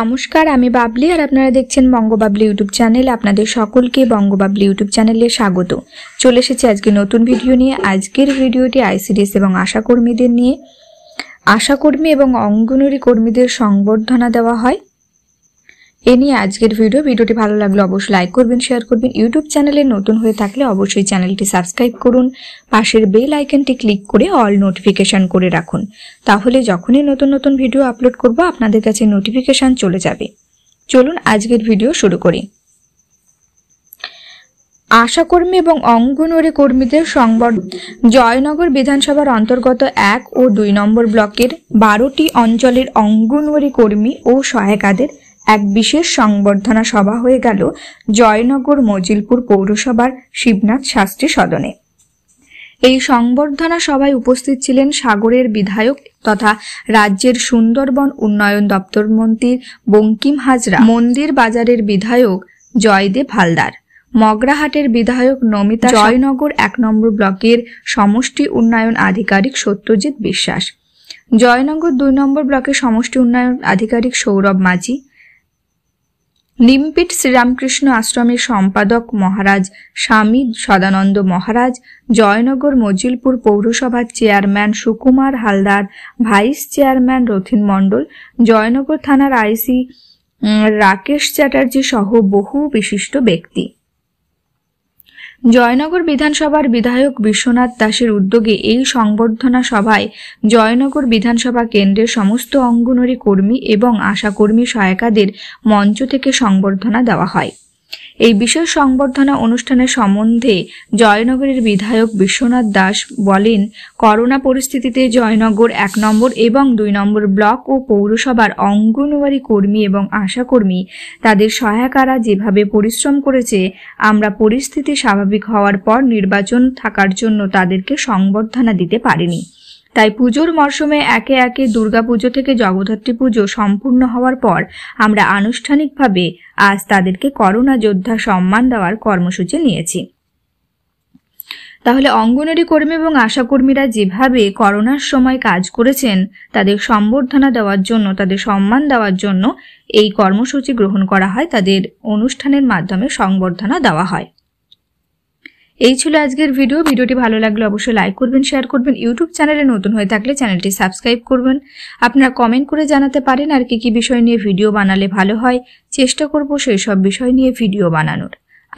নমস্কার আমি বাবলি আর আপনারা দেখছেন বঙ্গবাবলি ইউটিউব চ্যানেল আপনাদের সকলকে বঙ্গবাবলি ইউটিউব চ্যানেলে স্বাগত চলে এসেছি আজকে নতুন ভিডিও নিয়ে আজকের ভিডিওটি আইসিডিএস এবং আশাকর্মীদের নিয়ে আশাকর্মী এবং অঙ্গনওয়াড়ি কর্মীদের সংবর্ধনা দেওয়া হয় এ নিয়ে আজকের ভিডিও ভিডিওটি ভালো লাগলে অবশ্যই লাইক করবেন শেয়ার করবেন ইউটিউব চ্যানেলে নতুন হয়ে থাকলে অবশ্যই চ্যানেলটি সাবস্ক্রাইব করুন পাশের বেল আইকনটি ক্লিক করে অল নোটিফিকেশান করে রাখুন তাহলে যখনই নতুন নতুন ভিডিও আপলোড করব আপনাদের কাছে নোটিফিকেশান চলে যাবে চলুন আজকের ভিডিও শুরু করি আশাকর্মী এবং অঙ্গনওয়াড়ি কর্মীদের সংবর্ধ জয়নগর বিধানসভার অন্তর্গত এক ও দুই নম্বর ব্লকের বারোটি অঞ্চলের অঙ্গনওয়াড়ি কর্মী ও সহায়িকাদের এক বিশেষ সংবর্ধনা সভা হয়ে গেল জয়নগর মজিলপুর পৌরসভার শিবনাথ শাস্ত্রী সদনে এই সংবর্ধনা সভায় উপস্থিত ছিলেন সাগরের বিধায়ক তথা রাজ্যের সুন্দরবন উন্নয়ন দপ্তর মন্ত্রী বঙ্কিম হাজরা মন্দির বাজারের বিধায়ক জয়দেব হালদার মগরাহাটের বিধায়ক নমিতা জয়নগর এক নম্বর ব্লকের সমষ্টি উন্নয়ন আধিকারিক সত্যজিৎ বিশ্বাস জয়নগর দুই নম্বর ব্লকের সমষ্টি উন্নয়ন আধিকারিক সৌরভ মাঝি নিমপিট শ্রীরামকৃষ্ণ আশ্রমের সম্পাদক মহারাজ স্বামী সদানন্দ মহারাজ জয়নগর মজিলপুর পৌরসভার chairman Sukumar Haldar vice chairman Rathin Mondal Jaynagar থানার আইসি রাকেশ চ্যাটার্জি সহ বহু বিশিষ্ট ব্যক্তি জয়নগর বিধানসভার বিধায়ক বিশ্বনাথ দাসের উদ্যোগে এই সংবর্ধনা সভায় জয়নগর বিধানসভা কেন্দ্রের সমস্ত অঙ্গনরী কর্মী এবং আশাকর্মী সহায়িকাদের মঞ্চ থেকে সংবর্ধনা দেওয়া হয় এই বিশেষ সংবর্ধনা অনুষ্ঠানের সম্বন্ধে জয়নগরের বিধায়ক বিশ্বনাথ দাস বলেন করোনা পরিস্থিতিতে জয়নগর এক নম্বর এবং দুই নম্বর ব্লক ও পৌরসভার অঙ্গনওয়াড়ি কর্মী এবং আশাকর্মী তাদের সহায়কারা যেভাবে পরিশ্রম করেছে আমরা পরিস্থিতি স্বাভাবিক হওয়ার পর নির্বাচন থাকার জন্য তাদেরকে সংবর্ধনা দিতে পারিনি তাই পুজোর মরশুমে একে একে দুর্গাপুজো থেকে জগদ্ধাত্রী পুজো সম্পূর্ণ হওয়ার পর আমরা আনুষ্ঠানিকভাবে আজ তাদেরকে করোনা যোদ্ধা সম্মান দেওয়ার কর্মসূচি নিয়েছি তাহলে অঙ্গনারী কর্মী এবং আশাকর্মীরা যেভাবে করোনার সময় কাজ করেছেন তাদের সম্বর্ধনা দেওয়ার জন্য তাদের সম্মান দেওয়ার জন্য এই কর্মসূচি গ্রহণ করা হয় তাদের অনুষ্ঠানের মাধ্যমে সংবর্ধনা দেওয়া হয় এই ছিল আজকের ভিডিও ভিডিওটি ভালো লাগলে অবশ্যই লাইক করবেন শেয়ার করবেন ইউটিউব চ্যানেলে নতুন হয়ে থাকলে চ্যানেলটি সাবস্ক্রাইব করবেন আপনারা কমেন্ট করে জানাতে পারেন আর কি কি বিষয় নিয়ে ভিডিও বানালে ভালো হয় চেষ্টা করব সেই সব বিষয় নিয়ে ভিডিও বানানোর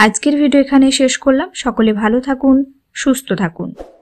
আজকের ভিডিও এখানে শেষ করলাম সকলে ভালো থাকুন সুস্থ থাকুন